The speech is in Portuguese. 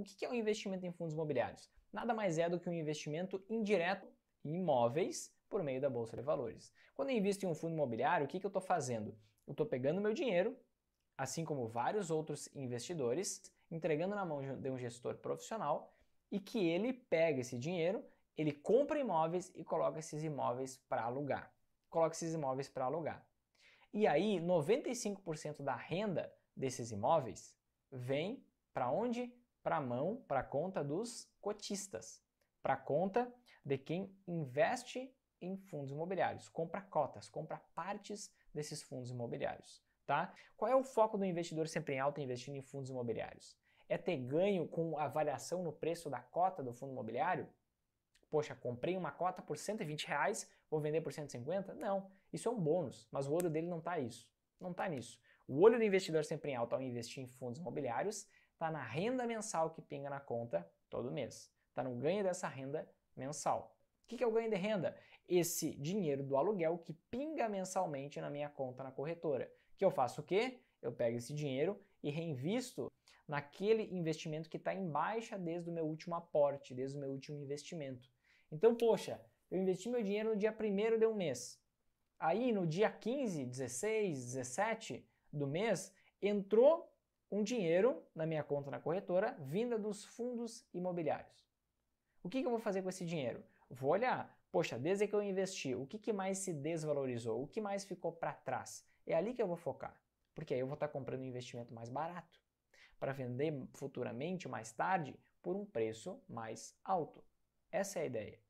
o que é o um investimento em fundos imobiliários? Nada mais é do que um investimento indireto em imóveis por meio da Bolsa de Valores. Quando eu invisto em um fundo imobiliário, o que, que eu estou fazendo? Eu estou pegando meu dinheiro, assim como vários outros investidores, entregando na mão de um gestor profissional e que ele pega esse dinheiro, ele compra imóveis e coloca esses imóveis para alugar. Coloca esses imóveis para alugar. E aí, 95% da renda desses imóveis vem para onde? para a mão, para a conta dos cotistas, para a conta de quem investe em fundos imobiliários, compra cotas, compra partes desses fundos imobiliários, tá? Qual é o foco do investidor sempre em alta investindo em fundos imobiliários? É ter ganho com a variação no preço da cota do fundo imobiliário? Poxa, comprei uma cota por 120 reais, vou vender por 150? Não, isso é um bônus, mas o olho dele não está isso, não está nisso. O olho do investidor sempre em alta ao investir em fundos imobiliários está na renda mensal que pinga na conta todo mês. Está no ganho dessa renda mensal. O que, que é o ganho de renda? Esse dinheiro do aluguel que pinga mensalmente na minha conta na corretora. Que eu faço o quê? Eu pego esse dinheiro e reinvisto naquele investimento que está em baixa desde o meu último aporte, desde o meu último investimento. Então, poxa, eu investi meu dinheiro no dia 1 de um mês. Aí, no dia 15, 16, 17 do mês, entrou um dinheiro na minha conta na corretora vinda dos fundos imobiliários. O que, que eu vou fazer com esse dinheiro? Vou olhar, poxa, desde que eu investi, o que, que mais se desvalorizou? O que mais ficou para trás? É ali que eu vou focar, porque aí eu vou estar tá comprando um investimento mais barato para vender futuramente, mais tarde, por um preço mais alto. Essa é a ideia.